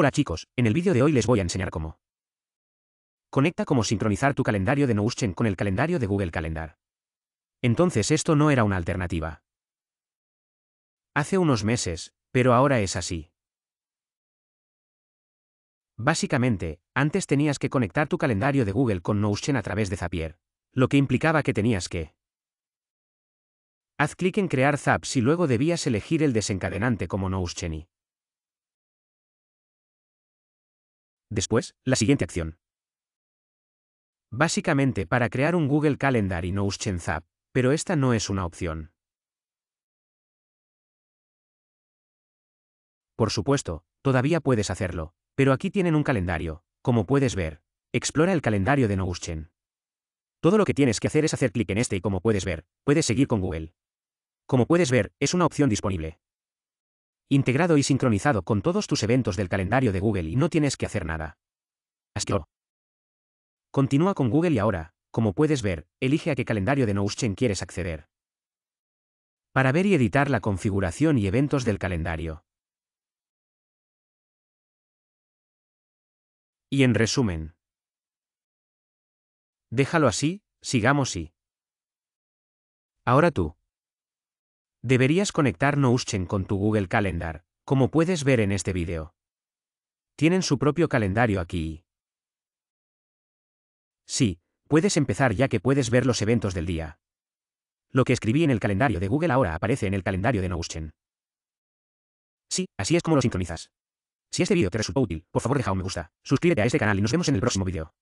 Hola chicos, en el vídeo de hoy les voy a enseñar cómo. Conecta cómo sincronizar tu calendario de Nouschen con el calendario de Google Calendar. Entonces esto no era una alternativa. Hace unos meses, pero ahora es así. Básicamente, antes tenías que conectar tu calendario de Google con Nouschen a través de Zapier, lo que implicaba que tenías que Haz clic en Crear Zap y luego debías elegir el desencadenante como Notion y Después, la siguiente acción. Básicamente para crear un Google Calendar y no Zap, pero esta no es una opción. Por supuesto, todavía puedes hacerlo, pero aquí tienen un calendario, como puedes ver. Explora el calendario de Noguschen. Todo lo que tienes que hacer es hacer clic en este y como puedes ver, puedes seguir con Google. Como puedes ver, es una opción disponible integrado y sincronizado con todos tus eventos del calendario de Google y no tienes que hacer nada. Asqueo. Continúa con Google y ahora, como puedes ver, elige a qué calendario de Nouschen quieres acceder. Para ver y editar la configuración y eventos del calendario. Y en resumen. Déjalo así, sigamos y. Ahora tú. Deberías conectar Notion con tu Google Calendar, como puedes ver en este vídeo. Tienen su propio calendario aquí. Sí, puedes empezar ya que puedes ver los eventos del día. Lo que escribí en el calendario de Google ahora aparece en el calendario de Notion. Sí, así es como lo sincronizas. Si este vídeo te resultó útil, por favor deja un me gusta, suscríbete a este canal y nos vemos en el próximo vídeo.